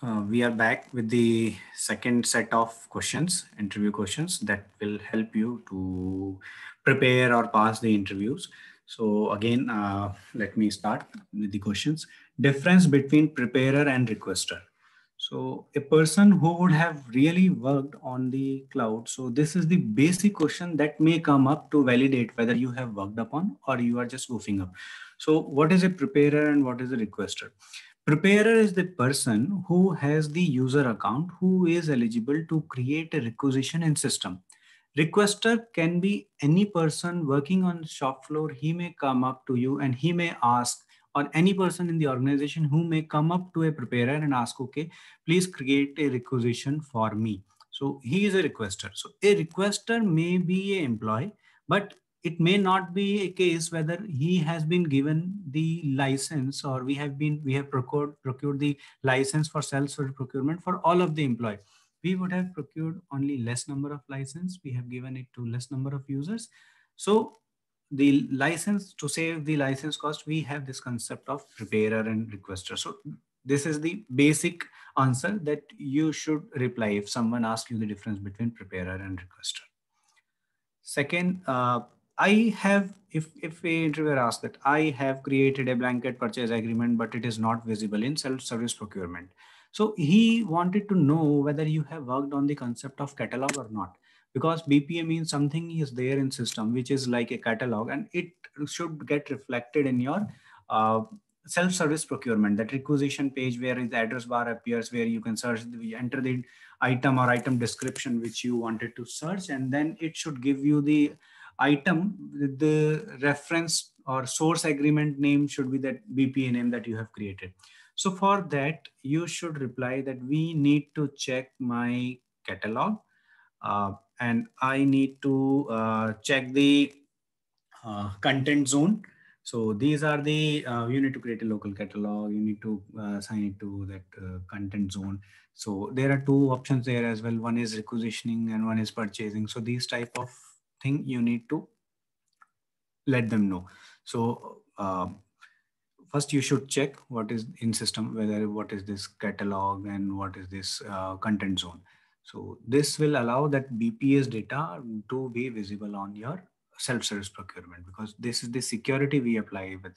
Uh, we are back with the second set of questions, interview questions that will help you to prepare or pass the interviews. So again, uh, let me start with the questions. Difference between preparer and requester. So a person who would have really worked on the cloud. So this is the basic question that may come up to validate whether you have worked upon or you are just goofing up. So what is a preparer and what is a requester? Preparer is the person who has the user account who is eligible to create a requisition in system. Requester can be any person working on shop floor. He may come up to you and he may ask or any person in the organization who may come up to a preparer and ask, okay, please create a requisition for me. So he is a requester. So a requester may be an employee, but it may not be a case whether he has been given the license or we have been we have procured procured the license for self-serve procurement for all of the employee we would have procured only less number of license we have given it to less number of users so the license to save the license cost we have this concept of preparer and requester so this is the basic answer that you should reply if someone asks you the difference between preparer and requester second uh, I have, if, if a interviewer asks that, I have created a blanket purchase agreement, but it is not visible in self-service procurement. So he wanted to know whether you have worked on the concept of catalog or not, because BPA means something is there in system, which is like a catalog, and it should get reflected in your uh, self-service procurement, that requisition page where the address bar appears, where you can search, the, enter the item or item description which you wanted to search, and then it should give you the item, the reference or source agreement name should be that BPA name that you have created. So for that, you should reply that we need to check my catalog uh, and I need to uh, check the uh, content zone. So these are the, uh, you need to create a local catalog, you need to assign uh, it to that uh, content zone. So there are two options there as well. One is requisitioning and one is purchasing. So these type of thing you need to let them know. So uh, first you should check what is in system, whether what is this catalog and what is this uh, content zone. So this will allow that BPS data to be visible on your self-service procurement because this is the security we apply with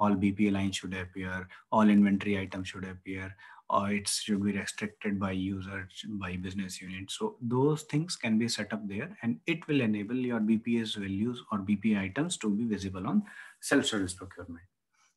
all bpa lines should appear all inventory items should appear or it should be restricted by user by business unit so those things can be set up there and it will enable your bps values or bp items to be visible on self-service procurement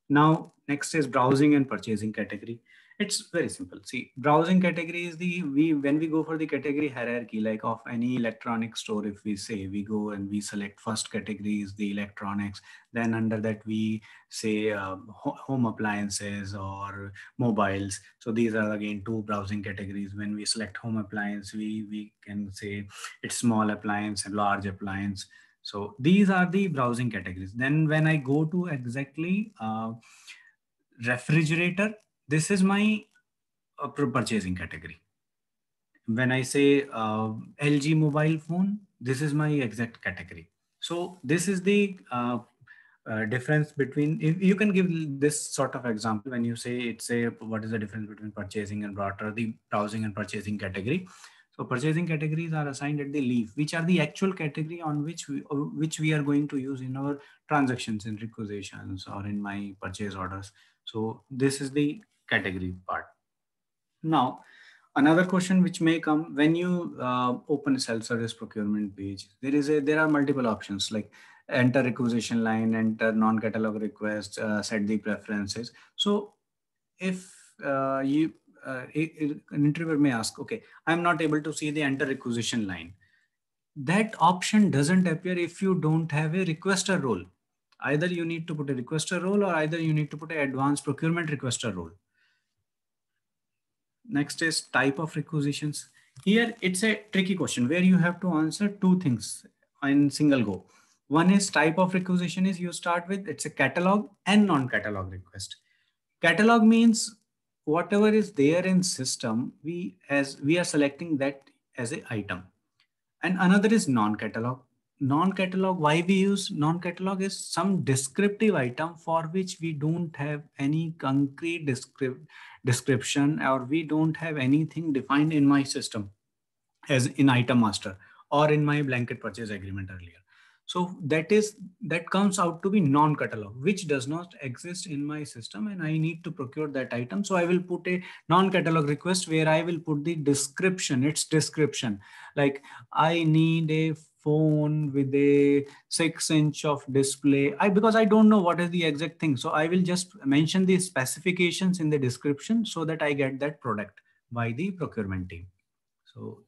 now next is browsing and purchasing category it's very simple see browsing category is the we when we go for the category hierarchy like of any electronic store if we say we go and we select first category is the electronics then under that we say uh, home appliances or mobiles so these are again two browsing categories when we select home appliance we we can say it's small appliance and large appliance so these are the browsing categories then when i go to exactly uh, refrigerator this is my purchasing category. When I say uh, LG mobile phone, this is my exact category. So this is the uh, uh, difference between, if you can give this sort of example when you say it's a, what is the difference between purchasing and broader, the browsing and purchasing category. So purchasing categories are assigned at the leaf, which are the actual category on which we, uh, which we are going to use in our transactions and requisitions or in my purchase orders. So this is the category part. Now, another question which may come when you uh, open a self-service procurement page, there is a there are multiple options like enter requisition line, enter non-catalog request, uh, set the preferences. So if uh, you uh, an interviewer may ask, okay, I'm not able to see the enter requisition line. That option doesn't appear if you don't have a requester role. Either you need to put a requester role or either you need to put an advanced procurement requester role Next is type of requisitions. Here it's a tricky question where you have to answer two things in single go. One is type of requisition is you start with, it's a catalog and non-catalog request. Catalog means whatever is there in system, we as we are selecting that as a item. And another is non-catalog non-catalog why we use non-catalog is some descriptive item for which we don't have any concrete descrip description or we don't have anything defined in my system as in item master or in my blanket purchase agreement earlier so that is that comes out to be non-catalog which does not exist in my system and i need to procure that item so i will put a non-catalog request where i will put the description its description like i need a phone with a six inch of display I because I don't know what is the exact thing so I will just mention the specifications in the description so that I get that product by the procurement team so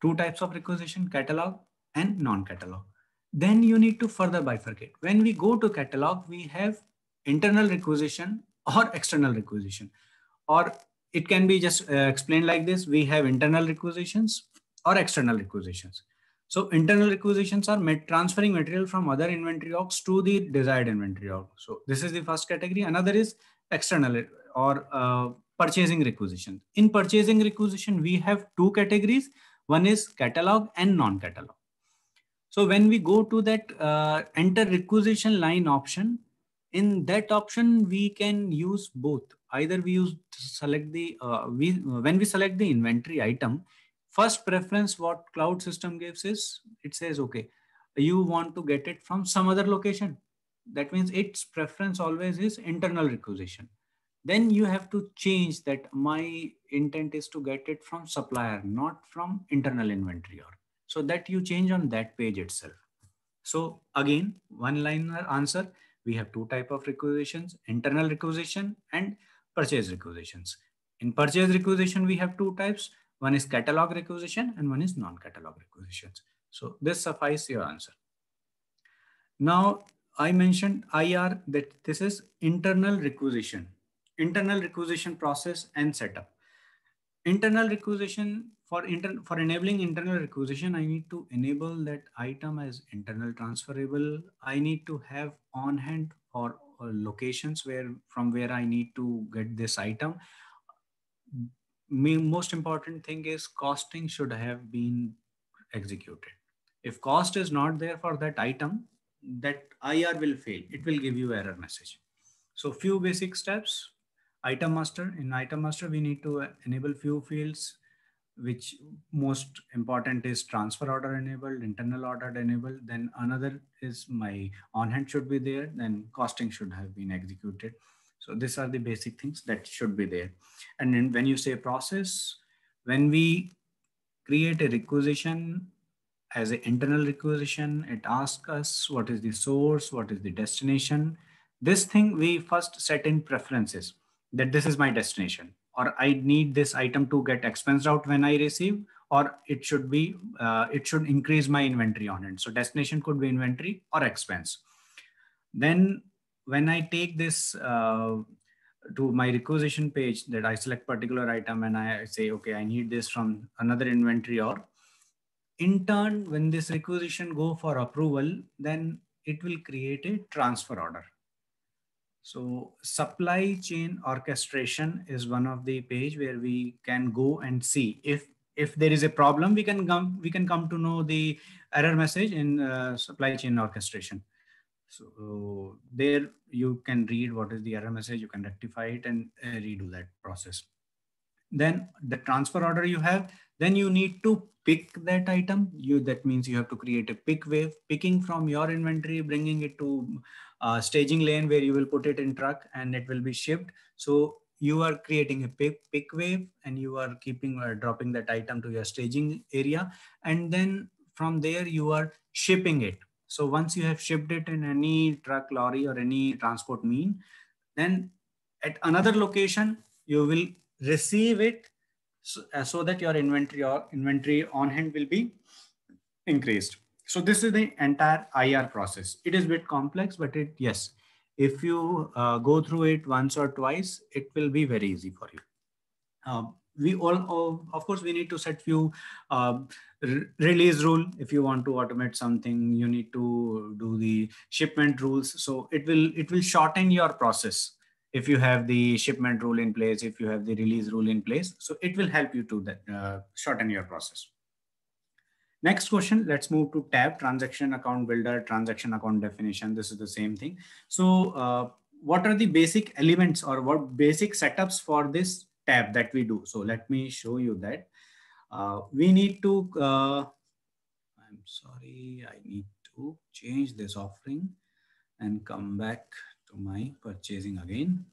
two types of requisition catalog and non-catalog then you need to further bifurcate when we go to catalog we have internal requisition or external requisition or it can be just uh, explained like this we have internal requisitions or external requisitions so internal requisitions are met transferring material from other inventory orgs to the desired inventory org. So this is the first category. Another is external or uh, purchasing requisition. In purchasing requisition, we have two categories. One is catalog and non-catalog. So when we go to that uh, enter requisition line option, in that option, we can use both. Either we use select the, uh, we, when we select the inventory item, First preference what cloud system gives is it says, okay, you want to get it from some other location. That means its preference always is internal requisition. Then you have to change that my intent is to get it from supplier, not from internal inventory or so that you change on that page itself. So again, one liner answer, we have two type of requisitions, internal requisition and purchase requisitions. In purchase requisition, we have two types, one is catalog requisition and one is non-catalog requisitions. So this suffice your answer. Now I mentioned IR that this is internal requisition, internal requisition process and setup. Internal requisition for inter for enabling internal requisition, I need to enable that item as internal transferable. I need to have on hand or, or locations where from where I need to get this item most important thing is costing should have been executed. If cost is not there for that item, that IR will fail. It will give you error message. So few basic steps, item master. In item master, we need to enable few fields, which most important is transfer order enabled, internal order enabled. Then another is my on hand should be there. Then costing should have been executed. So these are the basic things that should be there. And then when you say process, when we create a requisition as an internal requisition, it asks us what is the source, what is the destination. This thing we first set in preferences that this is my destination or I need this item to get expensed out when I receive or it should be uh, it should increase my inventory on it. So destination could be inventory or expense. Then when I take this uh, to my requisition page that I select particular item and I say, okay, I need this from another inventory or in turn, when this requisition go for approval, then it will create a transfer order. So supply chain orchestration is one of the page where we can go and see if if there is a problem, we can come we can come to know the error message in uh, supply chain orchestration. So there you can read what is the error message, you can rectify it and uh, redo that process. Then the transfer order you have, then you need to pick that item. You That means you have to create a pick wave, picking from your inventory, bringing it to uh, staging lane where you will put it in truck and it will be shipped. So you are creating a pick, pick wave and you are keeping uh, dropping that item to your staging area. And then from there you are shipping it so once you have shipped it in any truck, lorry, or any transport mean, then at another location, you will receive it so, uh, so that your inventory or inventory on hand will be increased. So this is the entire IR process. It is a bit complex, but it yes, if you uh, go through it once or twice, it will be very easy for you. Um, we all of course we need to set few uh, release rule if you want to automate something you need to do the shipment rules so it will it will shorten your process if you have the shipment rule in place if you have the release rule in place so it will help you to that, uh, shorten your process Next question, let's move to tab transaction account builder, transaction account definition. This is the same thing. So uh, what are the basic elements or what basic setups for this tab that we do. So let me show you that. Uh, we need to, uh, I'm sorry, I need to change this offering and come back to my purchasing again.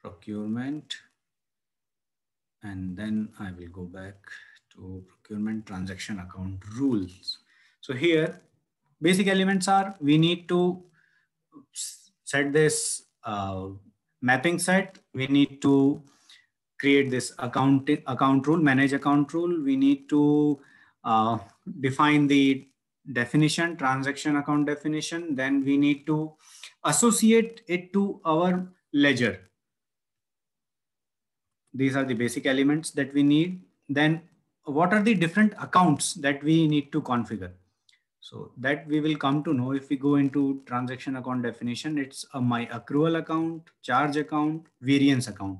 Procurement. And then I will go back to procurement transaction account rules. So here, basic elements are we need to set this uh, mapping set, we need to create this account, account rule, manage account rule. We need to uh, define the definition, transaction account definition. Then we need to associate it to our ledger. These are the basic elements that we need. Then what are the different accounts that we need to configure? So that we will come to know if we go into transaction account definition, it's a my accrual account, charge account, variance account,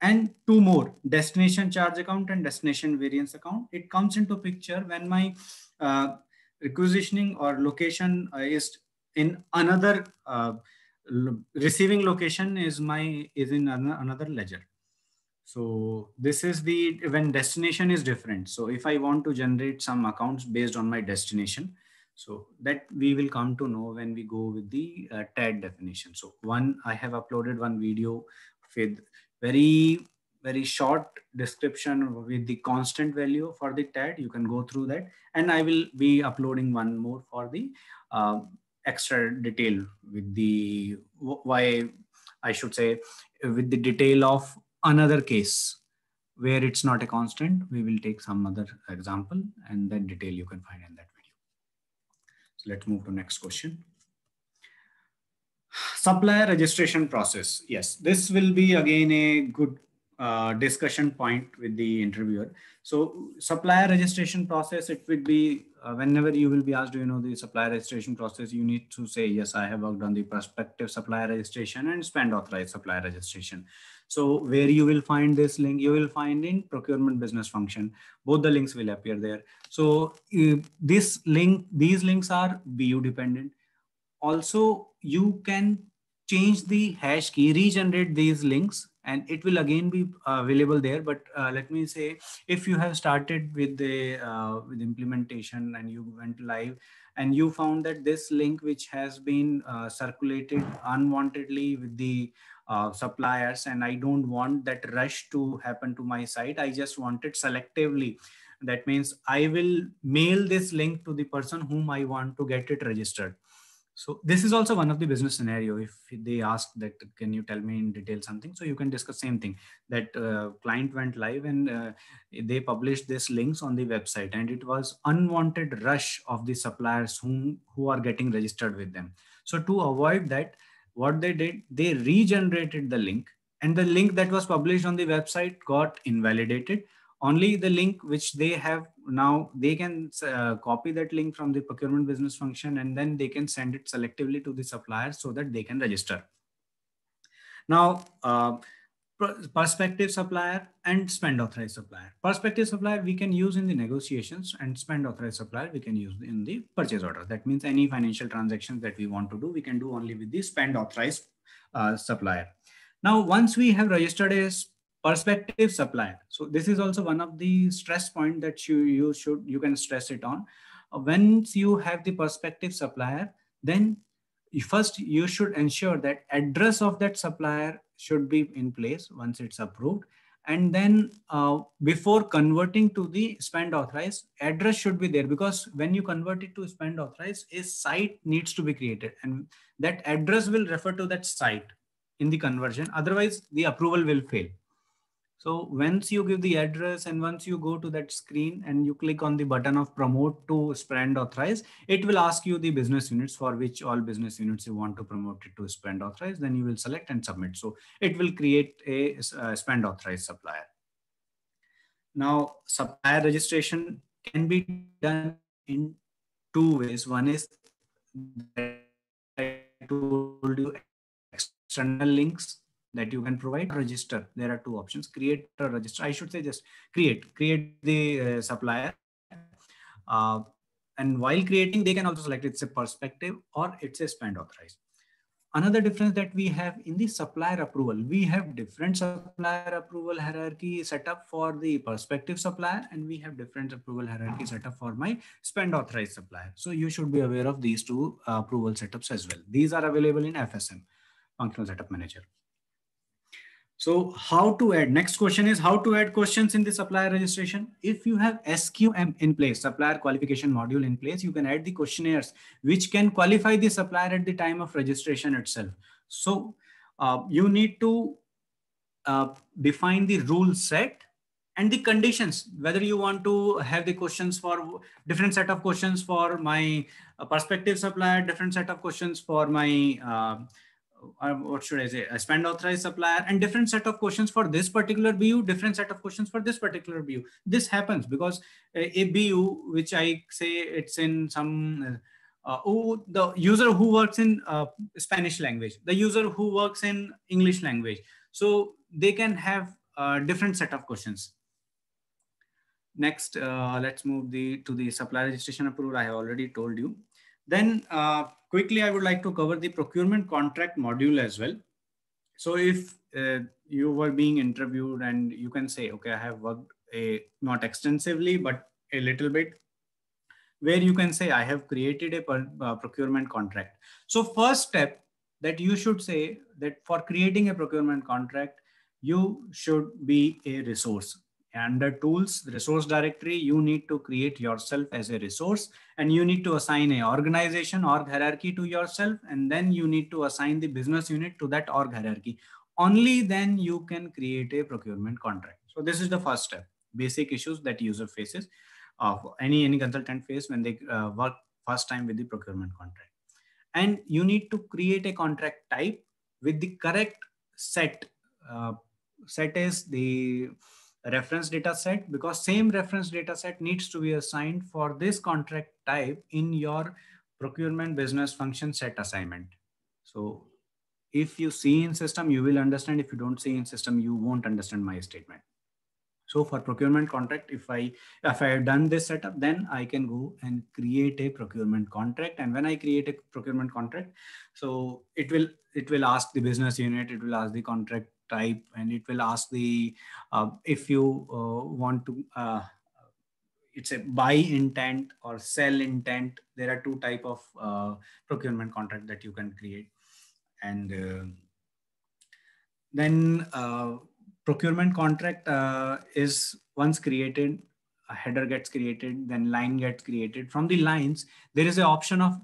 and two more destination charge account and destination variance account. It comes into picture when my uh, requisitioning or location is in another uh, receiving location is my is in another ledger. So this is the when destination is different. So if I want to generate some accounts based on my destination, so that we will come to know when we go with the uh, TAD definition. So one, I have uploaded one video with very, very short description with the constant value for the TAD. You can go through that. And I will be uploading one more for the uh, extra detail with the, why I should say, with the detail of another case where it's not a constant. We will take some other example and that detail you can find in that. Let's move to next question. Supplier registration process. Yes, this will be again a good uh, discussion point with the interviewer. So supplier registration process, it would be uh, whenever you will be asked, do you know the supplier registration process, you need to say, yes, I have worked on the prospective supplier registration and spend authorized supplier registration. So where you will find this link, you will find in procurement business function, both the links will appear there. So uh, this link, these links are BU dependent. Also, you can change the hash key, regenerate these links, and it will again be uh, available there. But uh, let me say, if you have started with the uh, with implementation and you went live, and you found that this link which has been uh, circulated unwantedly with the uh, suppliers, and I don't want that rush to happen to my site. I just want it selectively. That means I will mail this link to the person whom I want to get it registered so this is also one of the business scenario. If they ask that, can you tell me in detail something? So you can discuss same thing that uh, client went live and uh, they published this links on the website and it was unwanted rush of the suppliers whom, who are getting registered with them. So to avoid that, what they did, they regenerated the link and the link that was published on the website got invalidated. Only the link which they have now they can uh, copy that link from the procurement business function and then they can send it selectively to the supplier so that they can register. Now, uh, prospective supplier and spend authorized supplier. Prospective supplier we can use in the negotiations and spend authorized supplier we can use in the purchase order. That means any financial transactions that we want to do, we can do only with the spend authorized uh, supplier. Now, once we have registered a Perspective supplier. So this is also one of the stress point that you, you should, you can stress it on. Uh, once you have the perspective supplier, then first you should ensure that address of that supplier should be in place once it's approved and then uh, before converting to the spend authorized address should be there because when you convert it to spend authorized a site needs to be created and that address will refer to that site in the conversion otherwise the approval will fail so once you give the address and once you go to that screen and you click on the button of promote to spend authorize, it will ask you the business units for which all business units you want to promote it to spend authorize. Then you will select and submit. So it will create a uh, spend authorize supplier. Now supplier registration can be done in two ways. One is I told you external links that you can provide register. There are two options, create a register. I should say just create, create the uh, supplier. Uh, and while creating, they can also select it's a perspective or it's a spend authorized. Another difference that we have in the supplier approval, we have different supplier approval hierarchy set up for the perspective supplier, and we have different approval hierarchy set up for my spend authorized supplier. So you should be aware of these two uh, approval setups as well. These are available in FSM, Functional Setup Manager. So how to add? Next question is how to add questions in the supplier registration. If you have SQM in place, supplier qualification module in place, you can add the questionnaires which can qualify the supplier at the time of registration itself. So uh, you need to uh, define the rule set and the conditions, whether you want to have the questions for different set of questions for my uh, prospective supplier, different set of questions for my uh, uh, what should I say, a spend authorized supplier and different set of questions for this particular BU, different set of questions for this particular BU. This happens because uh, a, BU, which I say it's in some, uh, oh, the user who works in uh, Spanish language, the user who works in English language. So they can have a different set of questions. Next, uh, let's move the to the supplier registration approval. I have already told you. Then Quickly, I would like to cover the procurement contract module as well. So if uh, you were being interviewed and you can say, okay, I have worked a, not extensively, but a little bit where you can say, I have created a per, uh, procurement contract. So first step that you should say that for creating a procurement contract, you should be a resource under tools resource directory you need to create yourself as a resource and you need to assign a organization or hierarchy to yourself and then you need to assign the business unit to that org hierarchy only then you can create a procurement contract so this is the first step basic issues that user faces of any any consultant face when they uh, work first time with the procurement contract and you need to create a contract type with the correct set uh, set is the reference data set because same reference data set needs to be assigned for this contract type in your procurement business function set assignment. So if you see in system, you will understand. If you don't see in system, you won't understand my statement. So for procurement contract, if I if I have done this setup, then I can go and create a procurement contract. And when I create a procurement contract, so it will it will ask the business unit, it will ask the contract type and it will ask the uh, if you uh, want to uh, it's a buy intent or sell intent there are two type of uh, procurement contract that you can create and uh, then uh, procurement contract uh, is once created a header gets created then line gets created from the lines there is an option of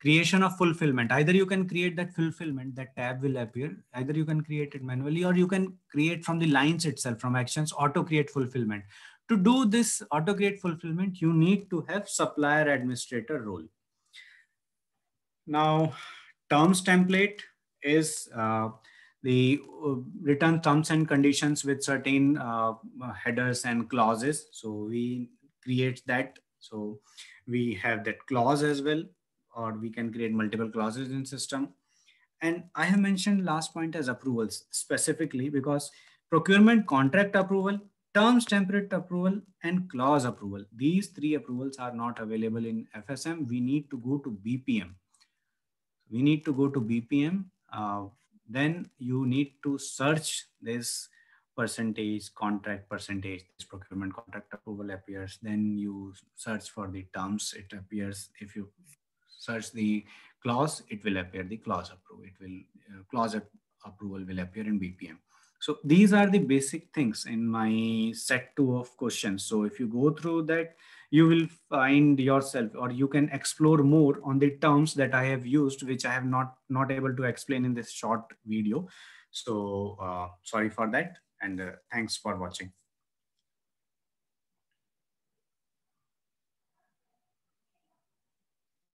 creation of fulfillment either you can create that fulfillment that tab will appear either you can create it manually or you can create from the lines itself from actions auto create fulfillment to do this auto create fulfillment you need to have supplier administrator role now terms template is uh, the written uh, terms and conditions with certain uh, headers and clauses so we create that so we have that clause as well or we can create multiple clauses in system. And I have mentioned last point as approvals specifically because procurement contract approval, terms template approval, and clause approval. These three approvals are not available in FSM. We need to go to BPM. We need to go to BPM. Uh, then you need to search this percentage contract percentage this procurement contract approval appears then you search for the terms it appears if you search the clause, it will appear the clause approval. It will uh, clause approval will appear in BPM. So these are the basic things in my set two of questions. So if you go through that, you will find yourself or you can explore more on the terms that I have used, which I have not not able to explain in this short video. So uh, sorry for that. And uh, thanks for watching.